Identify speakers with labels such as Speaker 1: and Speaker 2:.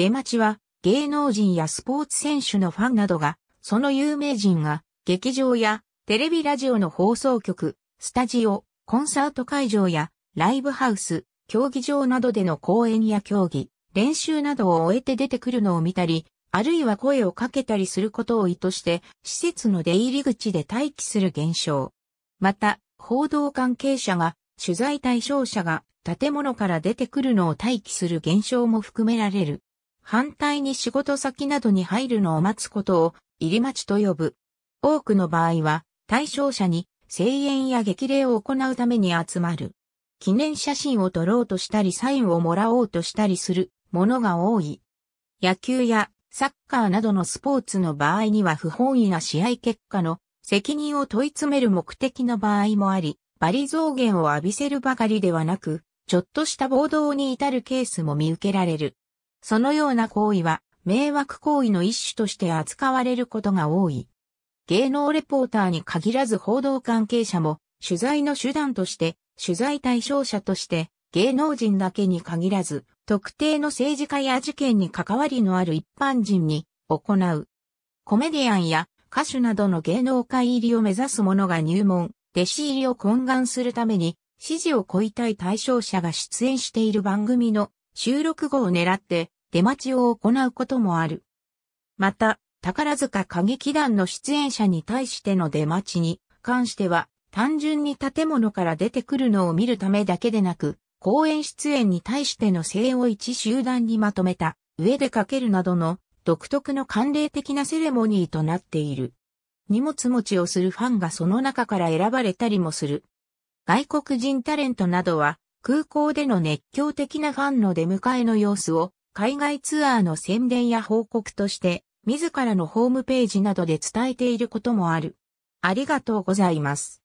Speaker 1: 出待ちは芸能人やスポーツ選手のファンなどが、その有名人が劇場やテレビラジオの放送局、スタジオ、コンサート会場やライブハウス、競技場などでの公演や競技、練習などを終えて出てくるのを見たり、あるいは声をかけたりすることを意図して、施設の出入り口で待機する現象。また、報道関係者が、取材対象者が建物から出てくるのを待機する現象も含められる。反対に仕事先などに入るのを待つことを入り待ちと呼ぶ。多くの場合は対象者に声援や激励を行うために集まる。記念写真を撮ろうとしたりサインをもらおうとしたりするものが多い。野球やサッカーなどのスポーツの場合には不本意な試合結果の責任を問い詰める目的の場合もあり、バリ増減を浴びせるばかりではなく、ちょっとした暴動に至るケースも見受けられる。そのような行為は迷惑行為の一種として扱われることが多い。芸能レポーターに限らず報道関係者も取材の手段として取材対象者として芸能人だけに限らず特定の政治家や事件に関わりのある一般人に行う。コメディアンや歌手などの芸能界入りを目指す者が入門、弟子入りを懇願するために、指示を超いたい対象者が出演している番組の収録後を狙って出待ちを行うこともある。また、宝塚歌劇団の出演者に対しての出待ちに関しては、単純に建物から出てくるのを見るためだけでなく、公演出演に対しての声を一集団にまとめた上でかけるなどの独特の慣例的なセレモニーとなっている。荷物持ちをするファンがその中から選ばれたりもする。外国人タレントなどは空港での熱狂的なファンの出迎えの様子を海外ツアーの宣伝や報告として自らのホームページなどで伝えていることもある。ありがとうございます。